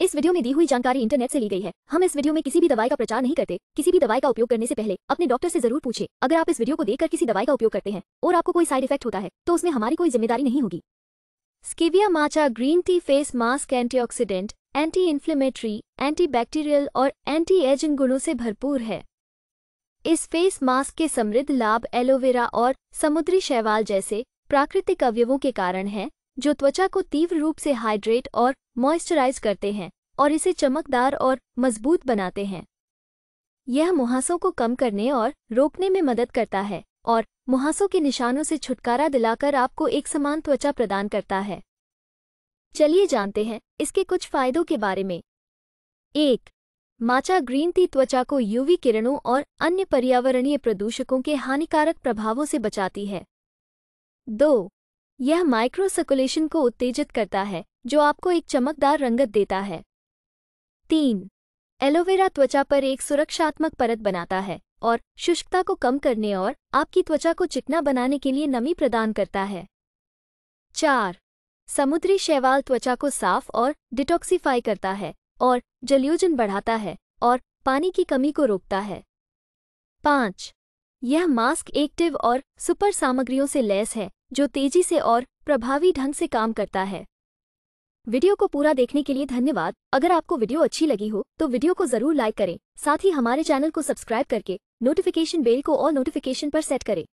इस वीडियो में दी हुई जानकारी इंटरनेट से ली गई है हम इस वीडियो में किसी भी दवाई का प्रचार नहीं करते किसी भी दवाई का उपयोग करने से पहले अपने डॉक्टर से जरूर पूछे अगर आप इस वीडियो को देखकर किसी दवाई का उपयोग करते हैं और आपको कोई साइड इफेक्ट होता है तो उसमें हमारी कोई जिम्मेदारी नहीं होगी स्केविया matcha green tea face mask anti anti inflammatory anti और एंटी एजिंग गुणों से भरपूर है इस फेस मास्क के समृद्ध लाभ एलोवेरा और समुद्री शैवाल जैसे प्राकृतिक अवयवों के कारण है जो त्वचा को तीव्र रूप से हाइड्रेट और मॉइस्चराइज करते हैं और इसे चमकदार और मजबूत बनाते हैं यह मुहासों को कम करने और रोकने में मदद करता है और मुहासों के निशानों से छुटकारा दिलाकर आपको एक समान त्वचा प्रदान करता है चलिए जानते हैं इसके कुछ फायदों के बारे में एक माचा ग्रीन टी त्वचा को यूवी किरणों और अन्य पर्यावरणीय प्रदूषकों के हानिकारक प्रभावों से बचाती है दो यह माइक्रो सर्कुलेशन को उत्तेजित करता है जो आपको एक चमकदार रंगत देता है तीन एलोवेरा त्वचा पर एक सुरक्षात्मक परत बनाता है और शुष्कता को कम करने और आपकी त्वचा को चिकना बनाने के लिए नमी प्रदान करता है चार समुद्री शैवाल त्वचा को साफ और डिटॉक्सीफाई करता है और जलयोजन बढ़ाता है और पानी की कमी को रोकता है पाँच यह मास्क एक्टिव और सुपर सामग्रियों से लैस है जो तेजी से और प्रभावी ढंग से काम करता है वीडियो को पूरा देखने के लिए धन्यवाद अगर आपको वीडियो अच्छी लगी हो तो वीडियो को जरूर लाइक करें साथ ही हमारे चैनल को सब्सक्राइब करके नोटिफिकेशन बेल को और नोटिफिकेशन पर सेट करें